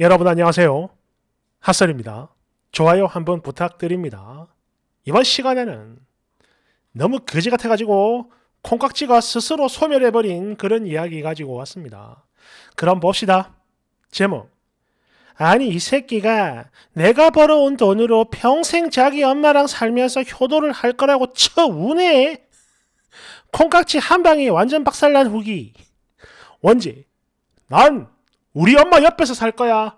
여러분 안녕하세요. 핫설입니다. 좋아요 한번 부탁드립니다. 이번 시간에는 너무 거지 같아가지고 콩깍지가 스스로 소멸해버린 그런 이야기 가지고 왔습니다. 그럼 봅시다. 제목 아니 이 새끼가 내가 벌어온 돈으로 평생 자기 엄마랑 살면서 효도를 할 거라고 쳐 우네. 콩깍지 한 방에 완전 박살난 후기. 원지 난 우리 엄마 옆에서 살 거야.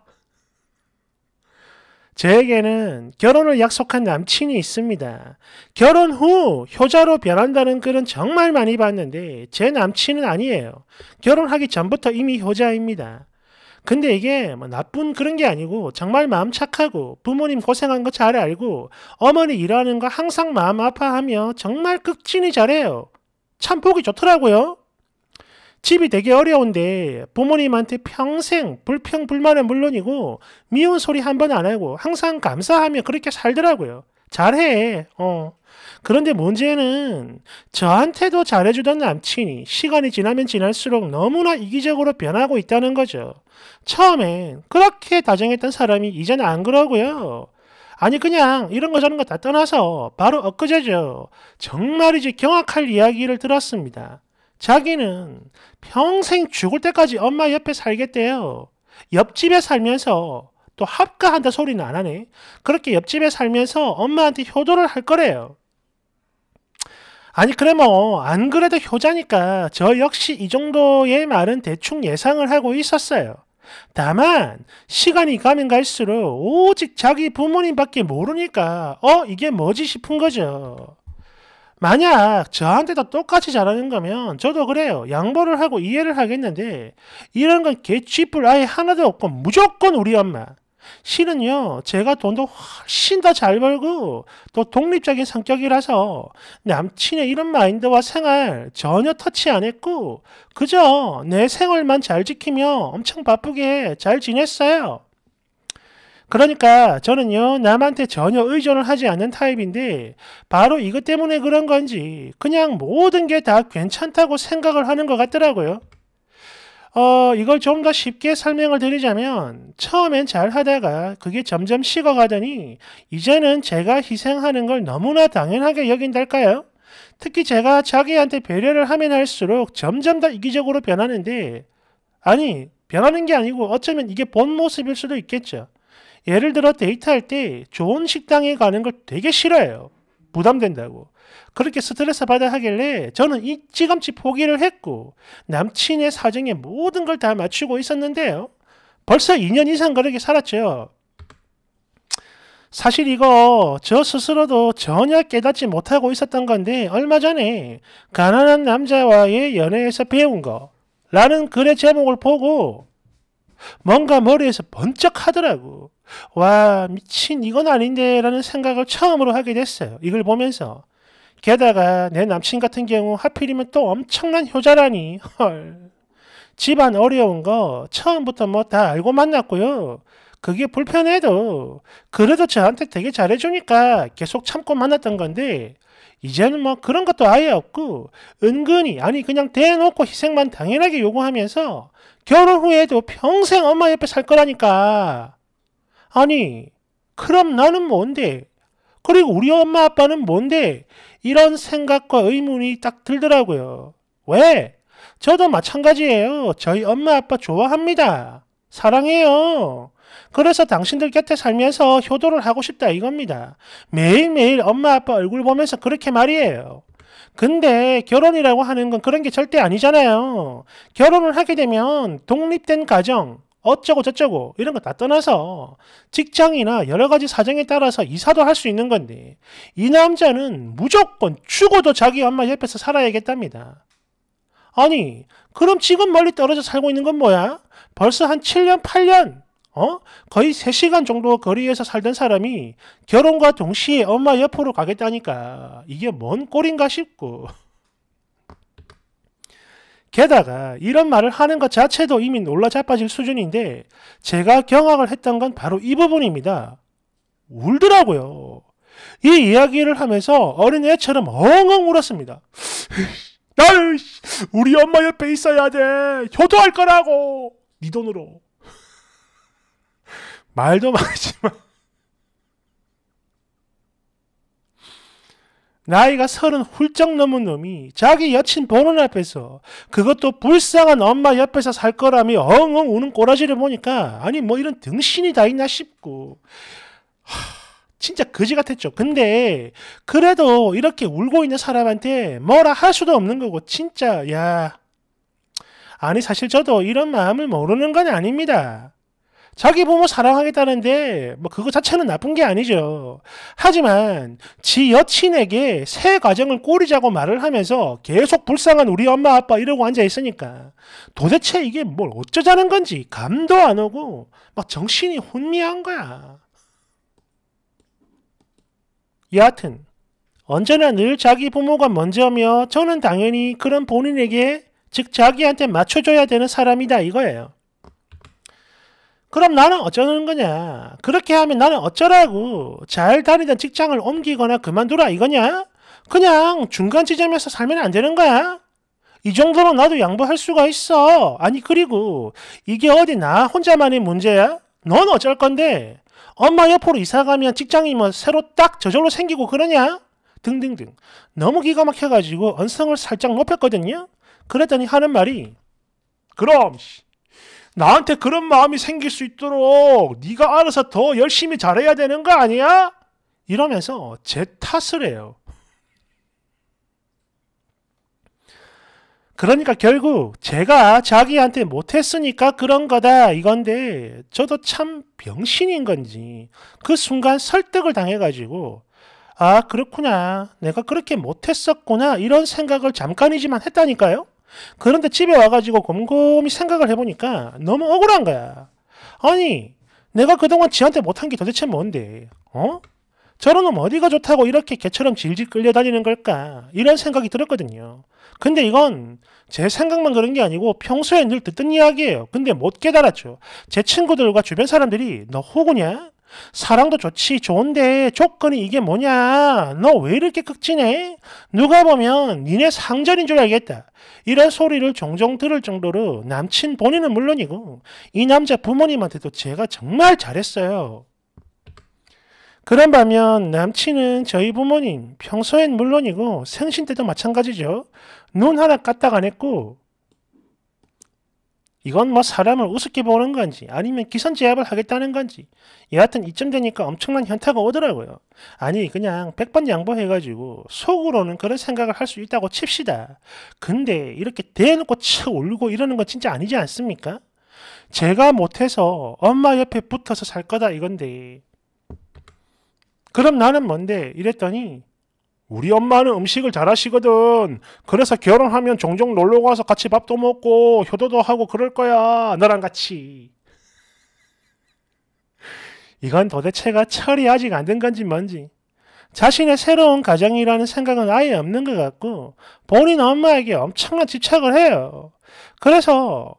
저에게는 결혼을 약속한 남친이 있습니다. 결혼 후 효자로 변한다는 글은 정말 많이 봤는데 제 남친은 아니에요. 결혼하기 전부터 이미 효자입니다. 근데 이게 뭐 나쁜 그런 게 아니고 정말 마음 착하고 부모님 고생한 거 잘 알고 어머니 일하는 거 항상 마음 아파하며 정말 극진히 잘해요. 참 보기 좋더라고요. 집이 되게 어려운데 부모님한테 평생 불평 불만은 물론이고 미운 소리 한 번 안 하고 항상 감사하며 그렇게 살더라고요. 잘해. 어. 그런데 문제는 저한테도 잘해주던 남친이 시간이 지나면 지날수록 너무나 이기적으로 변하고 있다는 거죠. 처음엔 그렇게 다정했던 사람이 이제는 안 그러고요. 아니 그냥 이런 거 저런 거 다 떠나서 바로 엊그제죠. 정말이지 경악할 이야기를 들었습니다. 자기는 평생 죽을 때까지 엄마 옆에 살겠대요. 옆집에 살면서 또 합가한다 소리는 안 하네. 그렇게 옆집에 살면서 엄마한테 효도를 할 거래요. 아니 그래 뭐 안 그래도 효자니까 저 역시 이 정도의 말은 대충 예상을 하고 있었어요. 다만 시간이 가면 갈수록 오직 자기 부모님밖에 모르니까 어 이게 뭐지 싶은 거죠. 만약 저한테도 똑같이 잘하는 거면 저도 그래요. 양보를 하고 이해를 하겠는데 이런 건 개취뿔 아예 하나도 없고 무조건 우리 엄마. 실은요, 제가 돈도 훨씬 더 잘 벌고 또 독립적인 성격이라서 남친의 이런 마인드와 생활 전혀 터치 안 했고 그저 내 생활만 잘 지키며 엄청 바쁘게 잘 지냈어요. 그러니까 저는요 남한테 전혀 의존을 하지 않는 타입인데 바로 이것 때문에 그런 건지 그냥 모든 게 다 괜찮다고 생각을 하는 것 같더라고요. 어, 이걸 좀 더 쉽게 설명을 드리자면 처음엔 잘 하다가 그게 점점 식어가더니 이제는 제가 희생하는 걸 너무나 당연하게 여긴달까요? 특히 제가 자기한테 배려를 하면 할수록 점점 더 이기적으로 변하는데 아니 변하는 게 아니고 어쩌면 이게 본 모습일 수도 있겠죠. 예를 들어 데이트할 때 좋은 식당에 가는 걸 되게 싫어해요. 부담된다고. 그렇게 스트레스 받아 하길래 저는 일찌감치 포기를 했고 남친의 사정에 모든 걸 다 맞추고 있었는데요. 벌써 2년 이상 그렇게 살았죠. 사실 이거 저 스스로도 전혀 깨닫지 못하고 있었던 건데 얼마 전에 가난한 남자와의 연애에서 배운 거 라는 글의 제목을 보고 뭔가 머리에서 번쩍 하더라고. 와, 미친, 이건 아닌데, 라는 생각을 처음으로 하게 됐어요. 이걸 보면서. 게다가 내 남친 같은 경우 하필이면 또 엄청난 효자라니, 헐. 집안 어려운 거 처음부터 뭐 다 알고 만났고요. 그게 불편해도 그래도 저한테 되게 잘해주니까 계속 참고 만났던 건데 이제는 뭐 그런 것도 아예 없고 은근히 아니 그냥 대놓고 희생만 당연하게 요구하면서 결혼 후에도 평생 엄마 옆에 살 거라니까 아니, 그럼 나는 뭔데? 그리고 우리 엄마 아빠는 뭔데? 이런 생각과 의문이 딱 들더라고요. 왜? 저도 마찬가지예요. 저희 엄마 아빠 좋아합니다. 사랑해요. 그래서 당신들 곁에 살면서 효도를 하고 싶다 이겁니다. 매일매일 엄마 아빠 얼굴 보면서 그렇게 말이에요. 근데 결혼이라고 하는 건 그런 게 절대 아니잖아요. 결혼을 하게 되면 독립된 가정, 어쩌고 저쩌고 이런 거 다 떠나서 직장이나 여러 가지 사정에 따라서 이사도 할 수 있는 건데 이 남자는 무조건 죽어도 자기 엄마 옆에서 살아야겠답니다. 아니 그럼 지금 멀리 떨어져 살고 있는 건 뭐야? 벌써 한 7년 8년 어? 거의 3시간 정도 거리에서 살던 사람이 결혼과 동시에 엄마 옆으로 가겠다니까 이게 뭔 꼴인가 싶고 게다가 이런 말을 하는 것 자체도 이미 놀라 자빠질 수준인데 제가 경악을 했던 건 바로 이 부분입니다. 울더라고요. 이 이야기를 하면서 어린애처럼 엉엉 울었습니다. 나를 우리 엄마 옆에 있어야 돼. 효도할 거라고. 네 돈으로. 말도 많지만 나이가 서른 훌쩍 넘은 놈이 자기 여친 보는 앞에서 그것도 불쌍한 엄마 옆에서 살 거라며 엉엉 우는 꼬라지를 보니까 아니 뭐 이런 등신이 다 있나 싶고 하, 진짜 거지 같았죠. 근데 그래도 이렇게 울고 있는 사람한테 뭐라 할 수도 없는 거고 진짜 야 아니 사실 저도 이런 마음을 모르는 건 아닙니다. 자기 부모 사랑하겠다는데 뭐 그거 자체는 나쁜 게 아니죠. 하지만 지 여친에게 새 가정을 꾸리자고 말을 하면서 계속 불쌍한 우리 엄마 아빠 이러고 앉아 있으니까 도대체 이게 뭘 어쩌자는 건지 감도 안 오고 막 정신이 혼미한 거야. 여하튼 언제나 늘 자기 부모가 먼저며 저는 당연히 그런 본인에게 즉 자기한테 맞춰줘야 되는 사람이다 이거예요. 그럼 나는 어쩌는 거냐? 그렇게 하면 나는 어쩌라고? 잘 다니던 직장을 옮기거나 그만두라 이거냐? 그냥 중간 지점에서 살면 안 되는 거야? 이 정도로 나도 양보할 수가 있어. 아니 그리고 이게 어디 나 혼자만의 문제야? 넌 어쩔 건데? 엄마 옆으로 이사가면 직장이 뭐 새로 딱 저절로 생기고 그러냐? 등등등. 너무 기가 막혀가지고 언성을 살짝 높였거든요? 그랬더니 하는 말이 그럼 나한테 그런 마음이 생길 수 있도록 네가 알아서 더 열심히 잘해야 되는 거 아니야? 이러면서 제 탓을 해요. 그러니까 결국 제가 자기한테 못했으니까 그런 거다 이건데 저도 참 병신인 건지 그 순간 설득을 당해가지고 아 그렇구나 내가 그렇게 못했었구나 이런 생각을 잠깐이지만 했다니까요. 그런데 집에 와가지고 곰곰이 생각을 해보니까 너무 억울한 거야. 아니, 내가 그동안 지한테 못한 게 도대체 뭔데? 어? 저런 놈 어디가 좋다고 이렇게 개처럼 질질 끌려다니는 걸까? 이런 생각이 들었거든요. 근데 이건 제 생각만 그런 게 아니고 평소에 늘 듣던 이야기예요. 근데 못 깨달았죠. 제 친구들과 주변 사람들이 너 호구냐? 사랑도 좋지 좋은데 조건이 이게 뭐냐 너 왜 이렇게 극진해 누가 보면 니네 상전인 줄 알겠다 이런 소리를 종종 들을 정도로 남친 본인은 물론이고 이 남자 부모님한테도 제가 정말 잘했어요. 그런 반면 남친은 저희 부모님 평소엔 물론이고 생신 때도 마찬가지죠. 눈 하나 까딱 안 했고 이건 뭐 사람을 우습게 보는 건지 아니면 기선 제압을 하겠다는 건지 여하튼 이쯤 되니까 엄청난 현타가 오더라고요. 아니 그냥 100번 양보해가지고 속으로는 그런 생각을 할 수 있다고 칩시다. 근데 이렇게 대놓고 쳐 올리고 이러는 건 진짜 아니지 않습니까? 제가 못해서 엄마 옆에 붙어서 살 거다 이건데 그럼 나는 뭔데 이랬더니 우리 엄마는 음식을 잘하시거든. 그래서 결혼하면 종종 놀러 가서 같이 밥도 먹고 효도도 하고 그럴 거야. 너랑 같이. 이건 도대체가 철이 아직 안 된 건지 뭔지. 자신의 새로운 가정이라는 생각은 아예 없는 것 같고 본인 엄마에게 엄청난 집착을 해요. 그래서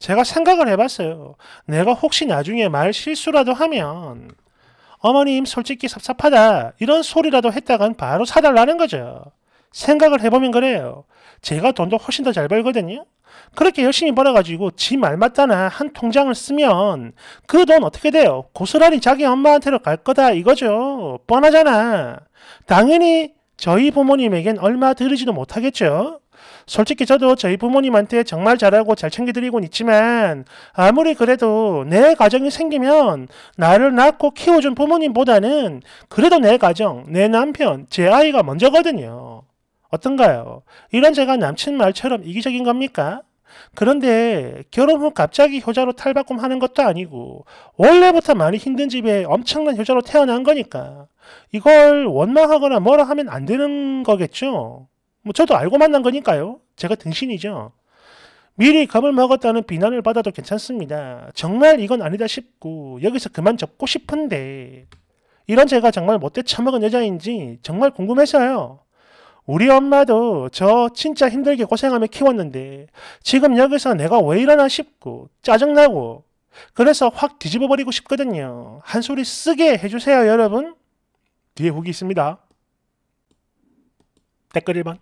제가 생각을 해봤어요. 내가 혹시 나중에 말 실수라도 하면 어머님 솔직히 섭섭하다 이런 소리라도 했다간 바로 사달라는 거죠. 생각을 해보면 그래요. 제가 돈도 훨씬 더 잘 벌거든요. 그렇게 열심히 벌어가지고 지 말마따나 한 통장을 쓰면 그 돈 어떻게 돼요? 고스란히 자기 엄마한테로 갈 거다 이거죠. 뻔하잖아. 당연히 저희 부모님에겐 얼마 들이지도 못하겠죠. 솔직히 저도 저희 부모님한테 정말 잘하고 잘 챙겨드리곤 있지만 아무리 그래도 내 가정이 생기면 나를 낳고 키워준 부모님보다는 그래도 내 가정, 내 남편, 제 아이가 먼저거든요. 어떤가요? 이런 제가 남친 말처럼 이기적인 겁니까? 그런데 결혼 후 갑자기 효자로 탈바꿈하는 것도 아니고 원래부터 많이 힘든 집에 엄청난 효자로 태어난 거니까 이걸 원망하거나 뭐라 하면 안 되는 거겠죠. 뭐 저도 알고 만난 거니까요. 제가 등신이죠. 미리 겁을 먹었다는 비난을 받아도 괜찮습니다. 정말 이건 아니다 싶고 여기서 그만 접고 싶은데 이런 제가 정말 못돼 처먹은 여자인지 정말 궁금해서요. 우리 엄마도 저 진짜 힘들게 고생하며 키웠는데 지금 여기서 내가 왜 이러나 싶고 짜증나고 그래서 확 뒤집어버리고 싶거든요. 한 소리 쓰게 해주세요 여러분. 뒤에 후기 있습니다. 댓글 1번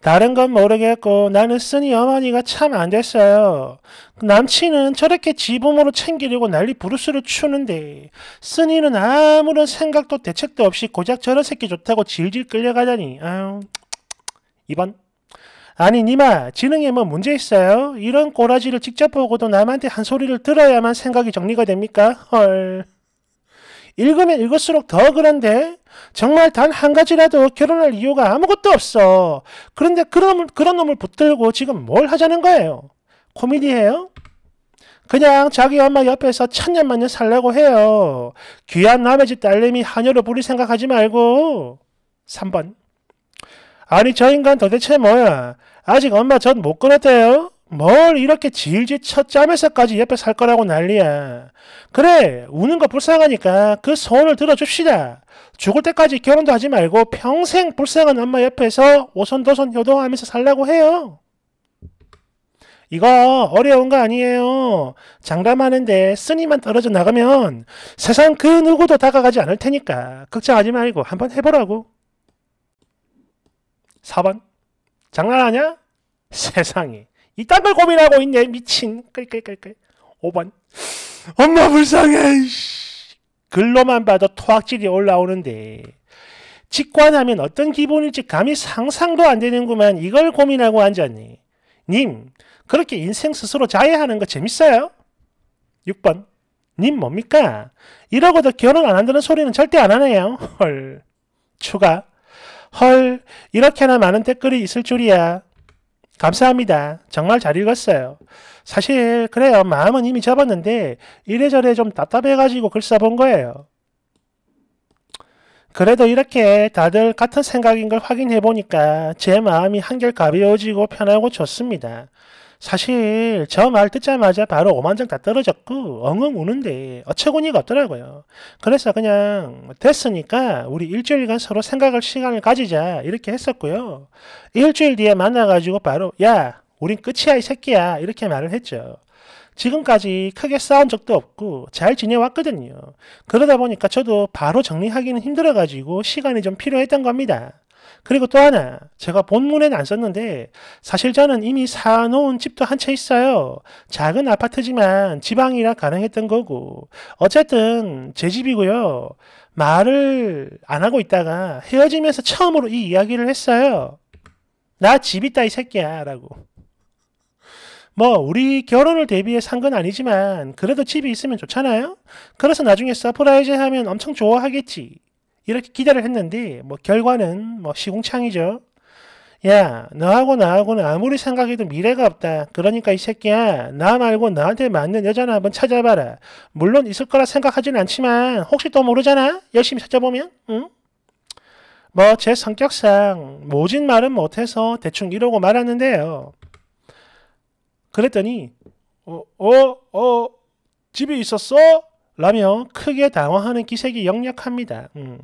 다른 건 모르겠고 나는 쓰니 어머니가 참 안 됐어요. 그 남친은 저렇게 지붕으로 챙기려고 난리 부르스를 추는데 쓰니는 아무런 생각도 대책도 없이 고작 저런 새끼 좋다고 질질 끌려가다니. 아유. 2번. 아니 니마 지능에 뭐 문제 있어요? 이런 꼬라지를 직접 보고도 남한테 한 소리를 들어야만 생각이 정리가 됩니까? 헐. 읽으면 읽을수록 더 그런데 정말 단 한 가지라도 결혼할 이유가 아무것도 없어. 그런데 그런, 그런 놈을 붙들고 지금 뭘 하자는 거예요? 코미디예요? 그냥 자기 엄마 옆에서 천년만년 살라고 해요. 귀한 남의 집 딸내미 하녀로 부릴 생각하지 말고. 3번. 아니 저 인간 도대체 뭐야? 아직 엄마 전 못 끊었대요? 뭘 이렇게 질질쳐 짜면서까지 옆에 살 거라고 난리야. 그래, 우는 거 불쌍하니까 그 소원을 들어줍시다. 죽을 때까지 결혼도 하지 말고 평생 불쌍한 엄마 옆에서 오손도손 효도하면서 살라고 해요. 이거 어려운 거 아니에요. 장담하는데 스님만 떨어져 나가면 세상 그 누구도 다가가지 않을 테니까 걱정하지 말고 한번 해보라고. 4번 장난하냐? 세상이. 이딴 걸 고민하고 있네 미친 끌끌끌끌 5번 엄마 불쌍해 글로만 봐도 토악질이 올라오는데 직관하면 어떤 기분일지 감히 상상도 안 되는구만 이걸 고민하고 앉았니 님 그렇게 인생 스스로 자해하는 거 재밌어요? 6번 님 뭡니까? 이러고도 결혼 안 한다는 소리는 절대 안 하네요 헐 추가 헐 이렇게나 많은 댓글이 있을 줄이야 감사합니다. 정말 잘 읽었어요. 사실 그래요. 마음은 이미 접었는데 이래저래 좀 답답해가지고 글 써본 거예요. 그래도 이렇게 다들 같은 생각인 걸 확인해 보니까 제 마음이 한결 가벼워지고 편하고 좋습니다. 사실 저 말 듣자마자 바로 5만 장 다 떨어졌고 엉엉 우는데 어처구니가 없더라고요. 그래서 그냥 됐으니까 우리 일주일간 서로 생각할 시간을 가지자 이렇게 했었고요. 일주일 뒤에 만나가지고 바로 야 우린 끝이야 이 새끼야 이렇게 말을 했죠. 지금까지 크게 싸운 적도 없고 잘 지내왔거든요. 그러다 보니까 저도 바로 정리하기는 힘들어가지고 시간이 좀 필요했던 겁니다. 그리고 또 하나, 제가 본문에는 안 썼는데 사실 저는 이미 사놓은 집도 한 채 있어요. 작은 아파트지만 지방이라 가능했던 거고 어쨌든 제 집이고요. 말을 안 하고 있다가 헤어지면서 처음으로 이 이야기를 했어요. 나 집 있다 이 새끼야 라고. 뭐 우리 결혼을 대비해 산 건 아니지만 그래도 집이 있으면 좋잖아요. 그래서 나중에 서프라이즈 하면 엄청 좋아하겠지. 이렇게 기대를 했는데 뭐 결과는 뭐 시궁창이죠. 야 너하고 나하고는 아무리 생각해도 미래가 없다. 그러니까 이 새끼야 나 말고 나한테 맞는 여자나 한번 찾아봐라. 물론 있을 거라 생각하진 않지만 혹시 또 모르잖아. 열심히 찾아보면 응? 뭐제 성격상 모진 말은 못해서 대충 이러고 말았는데요. 그랬더니 어 어, 어, 집에 있었어? 라며 크게 당황하는 기색이 역력합니다. 음.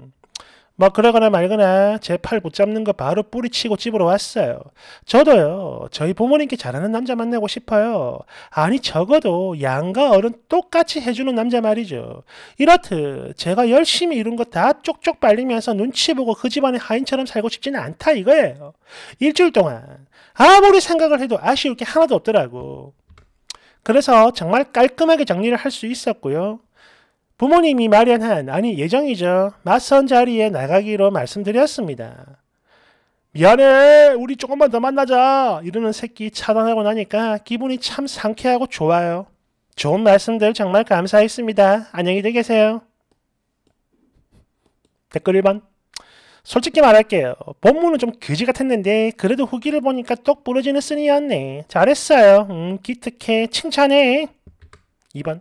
뭐 그러거나 말거나 제 팔 붙잡는 거 바로 뿌리치고 집으로 왔어요. 저도요. 저희 부모님께 잘하는 남자 만나고 싶어요. 아니 적어도 양과 어른 똑같이 해주는 남자 말이죠. 이렇듯 제가 열심히 이룬 거 다 쪽쪽 빨리면서 눈치 보고 그 집안의 하인처럼 살고 싶지는 않다 이거예요. 일주일 동안 아무리 생각을 해도 아쉬울 게 하나도 없더라고. 그래서 정말 깔끔하게 정리를 할 수 있었고요. 부모님이 마련한 아니 예정이죠. 맞선 자리에 나가기로 말씀드렸습니다. 미안해 우리 조금만 더 만나자 이러는 새끼 차단하고 나니까 기분이 참 상쾌하고 좋아요. 좋은 말씀들 정말 감사했습니다. 안녕히 계세요. 댓글 1번 솔직히 말할게요. 본문은 좀 그지 같았는데 그래도 후기를 보니까 똑 부러지는 쓰니였네. 잘했어요. 음, 기특해. 칭찬해. 2번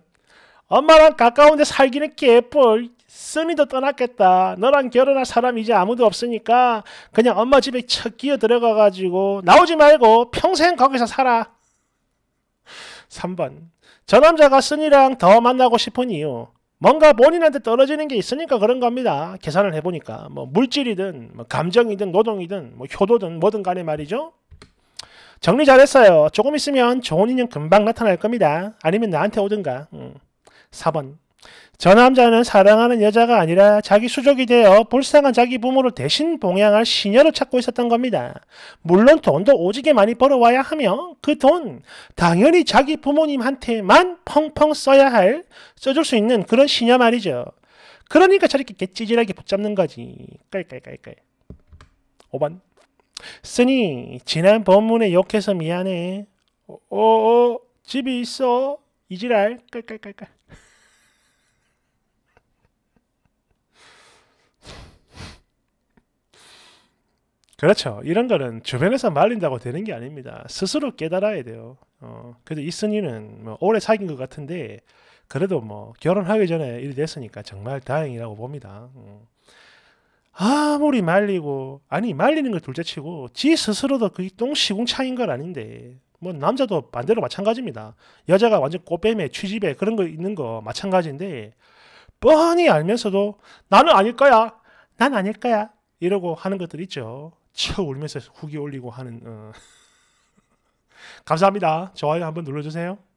엄마랑 가까운데 살기는 개뿔. 쓰니도 떠났겠다. 너랑 결혼할 사람 이제 아무도 없으니까 그냥 엄마 집에 척 끼어 들어가가지고 나오지 말고 평생 거기서 살아. 3번. 저 남자가 쓰니랑 더 만나고 싶은 이유. 뭔가 본인한테 떨어지는 게 있으니까 그런 겁니다. 계산을 해보니까. 뭐 물질이든, 뭐 감정이든, 노동이든, 뭐 효도든 뭐든 간에 말이죠. 정리 잘했어요. 조금 있으면 좋은 인연 금방 나타날 겁니다. 아니면 나한테 오든가. 음. 4번 저 남자는 사랑하는 여자가 아니라 자기 수족이 되어 불쌍한 자기 부모를 대신 봉양할 시녀를 찾고 있었던 겁니다. 물론 돈도 오지게 많이 벌어와야 하며 그 돈 당연히 자기 부모님한테만 펑펑 써야 할 써줄 수 있는 그런 시녀 말이죠. 그러니까 저렇게 개찌질하게 붙잡는 거지. 깔깔깔깔. 5번 쓰니 지난 본문에 욕해서 미안해. 오오 어, 어, 집이 있어 이지랄 깔깔깔깔. 그렇죠. 이런 거는 주변에서 말린다고 되는 게 아닙니다. 스스로 깨달아야 돼요. 어, 그래도 이순이는 뭐 오래 사귄 것 같은데 그래도 뭐 결혼하기 전에 일이 됐으니까 정말 다행이라고 봅니다. 어. 아무리 말리고 아니 말리는 걸 둘째치고 지 스스로도 그게 똥시궁창인 건 아닌데 뭐 남자도 반대로 마찬가지입니다. 여자가 완전 꽃뱀에 취집에 그런 거 있는 거 마찬가지인데 뻔히 알면서도 나는 아닐 거야, 난 아닐 거야 이러고 하는 것들 있죠. 쳐 울면서 후기 올리고 하는 어. 감사합니다. 좋아요 한번 눌러주세요.